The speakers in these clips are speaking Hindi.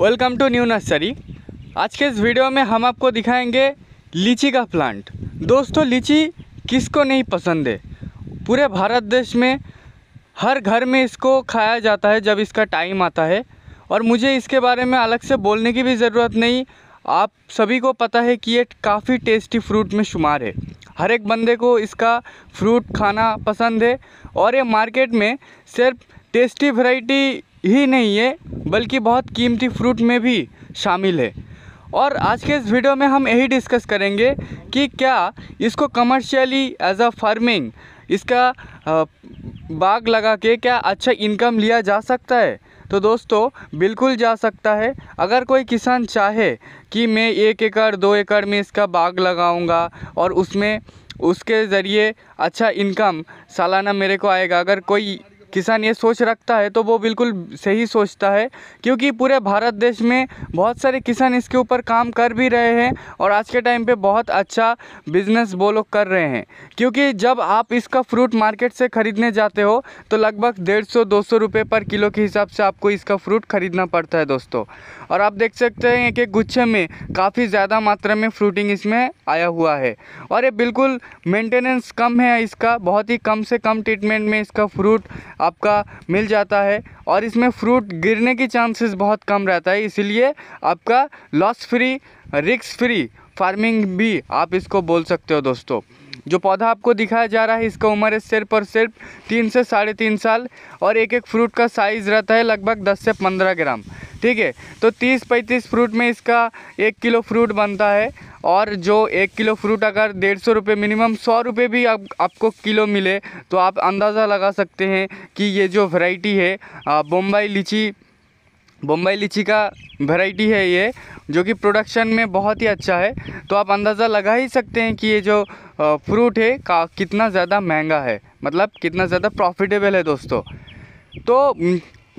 वेलकम टू न्यू नर्सरी आज के इस वीडियो में हम आपको दिखाएंगे लीची का प्लांट दोस्तों लीची किसको नहीं पसंद है पूरे भारत देश में हर घर में इसको खाया जाता है जब इसका टाइम आता है और मुझे इसके बारे में अलग से बोलने की भी ज़रूरत नहीं आप सभी को पता है कि ये काफ़ी टेस्टी फ्रूट में शुमार है हर एक बंदे को इसका फ्रूट खाना पसंद है और ये मार्केट में सिर्फ टेस्टी वैरायटी ही नहीं है बल्कि बहुत कीमती फ्रूट में भी शामिल है और आज के इस वीडियो में हम यही डिस्कस करेंगे कि क्या इसको कमर्शियली एज अ फार्मिंग इसका बाग लगा के क्या अच्छा इनकम लिया जा सकता है तो दोस्तों बिल्कुल जा सकता है अगर कोई किसान चाहे कि मैं एक एकड़ दो एकड़ में इसका बाग लगाऊंगा और उसमें उसके ज़रिए अच्छा इनकम सालाना मेरे को आएगा अगर कोई किसान ये सोच रखता है तो वो बिल्कुल सही सोचता है क्योंकि पूरे भारत देश में बहुत सारे किसान इसके ऊपर काम कर भी रहे हैं और आज के टाइम पे बहुत अच्छा बिजनेस वो लोग कर रहे हैं क्योंकि जब आप इसका फ्रूट मार्केट से ख़रीदने जाते हो तो लगभग डेढ़ सौ दो सौ रुपये पर किलो के हिसाब से आपको इसका फ्रूट ख़रीदना पड़ता है दोस्तों और आप देख सकते हैं कि गुच्छे में काफ़ी ज़्यादा मात्रा में फ्रूटिंग इसमें आया हुआ है और ये बिल्कुल मेंटेनेंस कम है इसका बहुत ही कम से कम ट्रीटमेंट में इसका फ्रूट आपका मिल जाता है और इसमें फ्रूट गिरने की चांसेस बहुत कम रहता है इसीलिए आपका लॉस फ्री रिक्स फ्री फार्मिंग भी आप इसको बोल सकते हो दोस्तों जो पौधा आपको दिखाया जा रहा है इसका उम्र है सिर्फ और सिर्फ तीन से साढ़े तीन साल और एक एक फ्रूट का साइज़ रहता है लगभग दस से पंद्रह ग्राम ठीक है तो तीस पैंतीस फ्रूट में इसका एक किलो फ्रूट बनता है और जो एक किलो फ्रूट अगर डेढ़ सौ रुपये मिनिमम सौ रुपये भी आप, आपको किलो मिले तो आप अंदाज़ा लगा सकते हैं कि ये जो वैरायटी है बम्बई लीची बम्बई लीची का वैरायटी है ये जो कि प्रोडक्शन में बहुत ही अच्छा है तो आप अंदाज़ा लगा ही सकते हैं कि ये जो फ्रूट है का कितना ज़्यादा महंगा है मतलब कितना ज़्यादा प्रॉफिटेबल है दोस्तों तो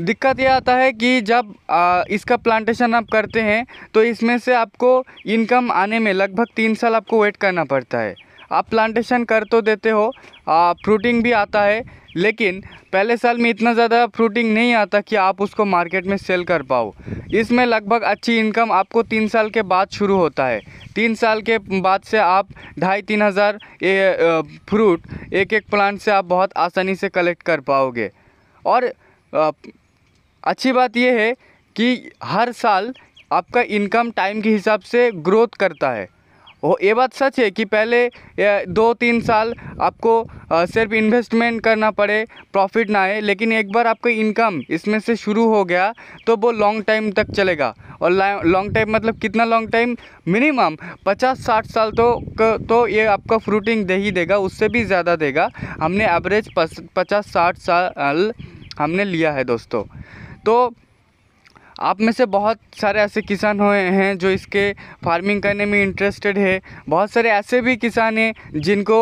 दिक्कत यह आता है कि जब आ, इसका प्लांटेशन आप करते हैं तो इसमें से आपको इनकम आने में लगभग तीन साल आपको वेट करना पड़ता है आप प्लांटेशन कर तो देते हो आ, फ्रूटिंग भी आता है लेकिन पहले साल में इतना ज़्यादा फ्रूटिंग नहीं आता कि आप उसको मार्केट में सेल कर पाओ इसमें लगभग अच्छी इनकम आपको तीन साल के बाद शुरू होता है तीन साल के बाद से आप ढाई तीन हज़ार फ्रूट एक एक प्लांट से आप बहुत आसानी से कलेक्ट कर पाओगे और अच्छी बात यह है कि हर साल आपका इनकम टाइम के हिसाब से ग्रोथ करता है वो ये बात सच है कि पहले दो तीन साल आपको सिर्फ इन्वेस्टमेंट करना पड़े प्रॉफिट ना आए लेकिन एक बार आपका इनकम इसमें से शुरू हो गया तो वो लॉन्ग टाइम तक चलेगा और लॉन्ग टाइम मतलब कितना लॉन्ग टाइम मिनिमम पचास साठ साल तो तो ये आपका फ्रूटिंग दे ही देगा उससे भी ज़्यादा देगा हमने एवरेज पचास साठ साल हमने लिया है दोस्तों तो आप में से बहुत सारे ऐसे किसान हुए हैं जो इसके फार्मिंग करने में इंटरेस्टेड है बहुत सारे ऐसे भी किसान हैं जिनको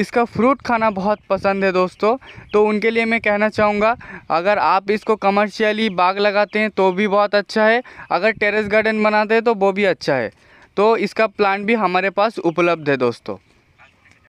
इसका फ्रूट खाना बहुत पसंद है दोस्तों तो उनके लिए मैं कहना चाहूँगा अगर आप इसको कमर्शियली बाग लगाते हैं तो भी बहुत अच्छा है अगर टेरेस गार्डन बनाते हैं तो वो भी अच्छा है तो इसका प्लान भी हमारे पास उपलब्ध है दोस्तों